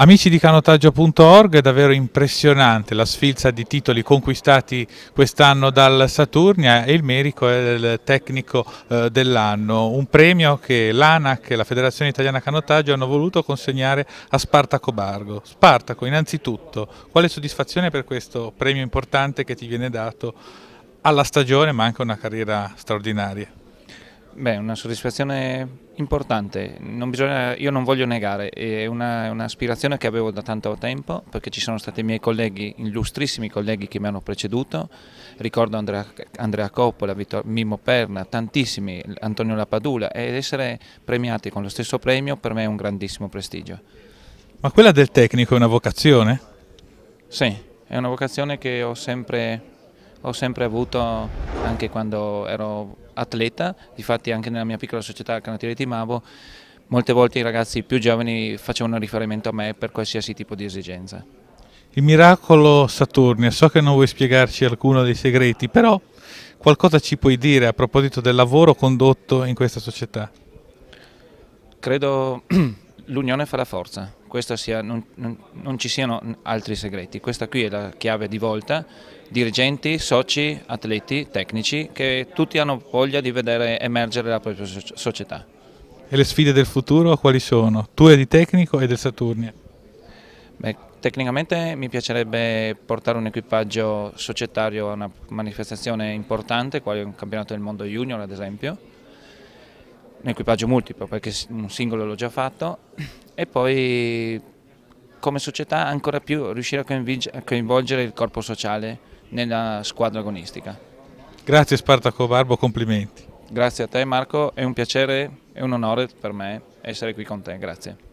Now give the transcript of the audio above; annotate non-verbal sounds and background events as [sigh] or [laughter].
Amici di canottaggio.org, è davvero impressionante la sfilza di titoli conquistati quest'anno dal Saturnia e il Merico è il tecnico eh, dell'anno, un premio che l'ANAC e la Federazione Italiana Canotaggio hanno voluto consegnare a Spartaco Bargo. Spartaco, innanzitutto, quale soddisfazione per questo premio importante che ti viene dato alla stagione ma anche a una carriera straordinaria? Beh, una soddisfazione importante, non bisogna, io non voglio negare, è un'aspirazione un che avevo da tanto tempo perché ci sono stati i miei colleghi, illustrissimi colleghi che mi hanno preceduto, ricordo Andrea, Andrea Coppola, Vittor, Mimmo Perna, tantissimi, Antonio Lapadula ed essere premiati con lo stesso premio per me è un grandissimo prestigio. Ma quella del tecnico è una vocazione? Sì, è una vocazione che ho sempre ho sempre avuto, anche quando ero atleta, infatti anche nella mia piccola società Canottieri Timavo, molte volte i ragazzi più giovani facevano riferimento a me per qualsiasi tipo di esigenza. Il miracolo Saturnia, so che non vuoi spiegarci alcuno dei segreti, però qualcosa ci puoi dire a proposito del lavoro condotto in questa società? Credo [clears throat] l'unione fa la forza, sia, non, non, non, ci siano altri segreti, questa qui è la chiave di volta, dirigenti, soci, atleti, tecnici che tutti hanno voglia di vedere emergere la propria società. E le sfide del futuro quali sono? Tu eri tecnico e del Saturnia? Beh, tecnicamente mi piacerebbe portare un equipaggio societario a una manifestazione importante, quale un campionato del mondo junior ad esempio, un equipaggio multiplo perché un singolo l'ho già fatto e poi come società ancora più riuscire a coinvolgere il corpo sociale nella squadra agonistica. Grazie Spartaco Barbo, complimenti. Grazie a te Marco, è un piacere e un onore per me essere qui con te, grazie.